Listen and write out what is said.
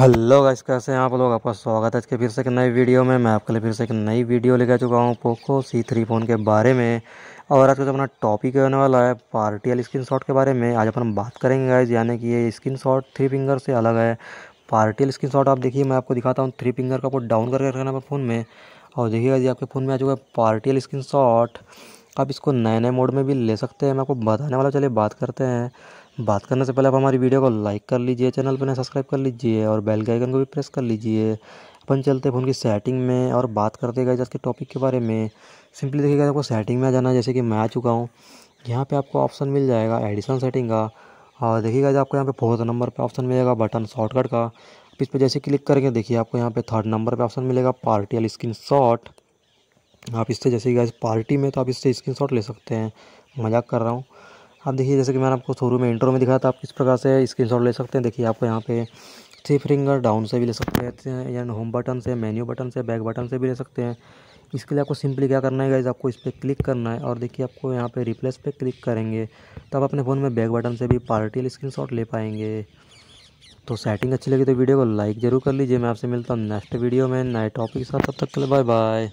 hello guys कैसे हैं आप लोग आपका स्वागत है आज के फिर से एक नई वीडियो में मैं आपके लिए फिर से एक नई वीडियो लेकर चुका हूँ पोको सी थ्री फ़ोन के बारे में और आज का जो अपना टॉपिक होने वाला है पार्टी स्क्रीन शॉट के बारे में आज अपन बात करेंगे गाइस यानी कि ये शॉट थ्री फिंगर से अलग है पार्टियल शॉट आप देखिए मैं आपको दिखाता हूँ थ्री फिंगर का डाउन करके रखना है फ़ोन में और देखिए गाइज आपके फ़ोन में आ चुका है पार्टियल स्क्रीन आप इसको नए नए मोड में भी ले सकते हैं मैं आपको बताने वाला चलिए बात करते हैं बात करने से पहले आप हमारी वीडियो को लाइक कर लीजिए चैनल पर सब्सक्राइब कर लीजिए और बेल के आइकन को भी प्रेस कर लीजिए अपन चलते हैं फ़ोन की सेटिंग में और बात करते गए जैसे टॉपिक के बारे में सिंपली देखिएगा आपको सेटिंग में आ जाना जैसे कि मैं आ चुका हूँ यहाँ पे आपको ऑप्शन मिल जाएगा एडिशनल सेटिंग का और देखिएगा आपको यहाँ पे फोर्थ नंबर पे ऑप्शन मिलेगा बटन शॉर्टकट का इस पर जैसे क्लिक करके देखिए आपको यहाँ पे थर्ड नंबर पे ऑप्शन मिलेगा पार्टी वाली स्क्रीन शॉट आप इससे जैसे कि पार्टी में तो आप इससे स्क्रीन शॉट ले सकते हैं मजाक कर रहा हूँ आप देखिए जैसे कि मैंने आपको शुरू में इंट्रो में दिखाया था आप किस प्रकार से स्क्रीनशॉट ले सकते हैं देखिए आपको यहाँ पे थ्री फिंगर डाउन से भी ले सकते हैं या होम बटन से मेन्यू बटन से बैक बटन से भी ले सकते हैं इसके लिए आपको सिंपली क्या करना है गाइज आपको इस पर क्लिक करना है और देखिए आपको यहाँ पे रिप्लेस पे क्लिक करेंगे तो आप अपने फ़ोन में बैक बटन से भी पार्टियल स्क्रीनशॉट ले पाएंगे तो सेटिंग अच्छी लगी तो वीडियो को लाइक ज़रूर कर लीजिए मैं आपसे मिलता हूँ नेक्स्ट वीडियो में नए टॉपिक के साथ तब तक के लिए बाय बाय